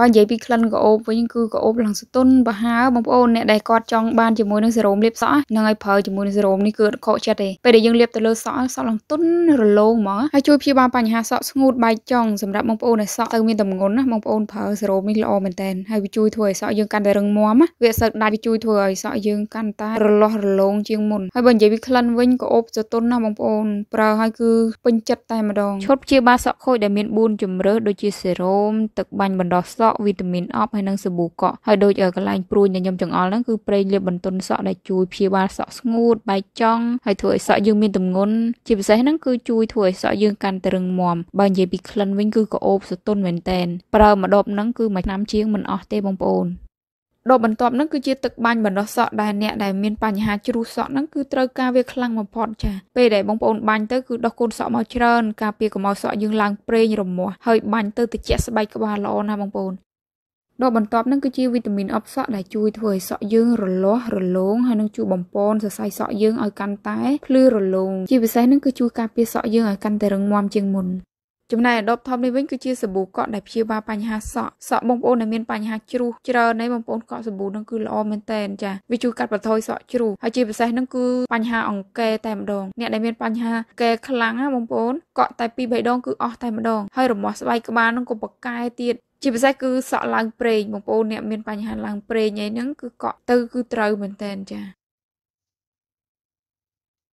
បើនិយាយពីក្លិនក្រអូបវិញគឺក្រអូបឡើងសតុនបើហើបងប្អូនអ្នកដែលគាត់ចង់បានជាមួយនឹងសេរ៉ូមលាបសក់នឹងឲ្យប្រើជាមួយនឹងសេរ៉ូមនេះគឺអត់ខកចិត្តទេពេលដែលយើងលាបទៅលើសក់សក់ឡើងទន់រលោងហ្មងហើយជួយព្យាបាលបញ្ហាសក់ស្ងួតបែកចុងសម្រាប់បងប្អូនដែលសក់ទៅមានទម្ងន់ណាបងប្អូនប្រើសេរ៉ូមនេះល្អមែនតើហើយវាជួយធ្វើឲ្យសក់យើងកាន់តែរឹងមាំវាសឹកដាច់វាជួយធ្វើឲ្យសក់យើងកាន់តែរលាស់រលោងជាងមុនហើយបើនិយាយពីក្លិនវិញក្រអូបសតុនណាបងប្អូនប្រើឲ្យគឺពេញចិត្តតែម្ដងឈុតព្យាបាលសក់ខូចដែលមាន4ជម្រើសដូចជាសេរ៉ូមទឹកបាញ់បណ្ដោះសកក់វីតាមីនអប់ហើយនិងសាប៊ូកក់ហើយដូចកន្លែងព្រួយដែលខ្ញុំចង្អល់ហ្នឹងគឺប្រេងលាបបន្ទន់សក់ដែលជួយព្យាបាលសក់ស្ងួតបែកចង់ហើយធ្វើឲ្យសក់យើងមានទម្ងន់ជាពិសេសហ្នឹងគឺជួយធ្វើឲ្យសក់យើងកាន់តែរឹងមាំបើនិយាយពីក្លិនវិញគឺក្អូបសទន់មែនតែនប្រើមួយដបហ្នឹងគឺមួយឆ្នាំជាងមិនអស់ទេបងប្អូនដបបន្ទាប់ហ្នឹងគឺជាទឹកបាញ់បណ្ដោះសក់ដែលអ្នកដែលមានបញ្ហាជ្រុះសក់ហ្នឹងគឺត្រូវការវាខ្លាំងបំផុតចា៎ពេលដែលបងប្អូនបាញ់ទៅគឺដោះកូនសក់មកច្រើនការពារកុំឲ្យសក់យើងឡើងប្រេងរមាស់ហើយបាញ់ទៅតិចស្បែកក្បាលល្អណាស់បងប្អូនដបបន្ទាប់ហ្នឹងគឺជាវីតាមីនអប់សក់ដែលជួយធ្វើឲ្យសក់យើងរលាស់រលោងហើយនឹងជួយបំពន់សរសៃសក់យើងឲ្យកាន់តែភ្លឺរលោងជាពិសេសហ្នឹងគឺជួយការពារសក់យើងឲ្យកាន់តែរឹងមាំជាងមុនចំណែកអដបថមនេះវិញគឺជាសាប៊ូកក់ដែលព្យាបាលបញ្ហាសក់សក់បងប្អូនដែលមានបញ្ហាជ្រុះច្រើននៃបងប្អូនកក់សាប៊ូនឹងគឺល្អមែនតើចាវាជួយកាត់បន្ថយសក់ជ្រុះហើយជាពិសេសនឹងគឺបញ្ហាអង្គែតែម្ដងអ្នកដែលមានបញ្ហាកែខ្លាំងណាបងប្អូនកក់តែ2 3ដង គឺអស់តែម្ដងហើយរមាស់ស្បែកក្បាលនឹងក៏បកកែទៀតជាពិសេសគឺសក់ឡើងប្រេងបងប្អូនអ្នកមានបញ្ហាឡើងប្រេងអីហ្នឹងគឺកក់ទៅគឺត្រូវមែនតើចា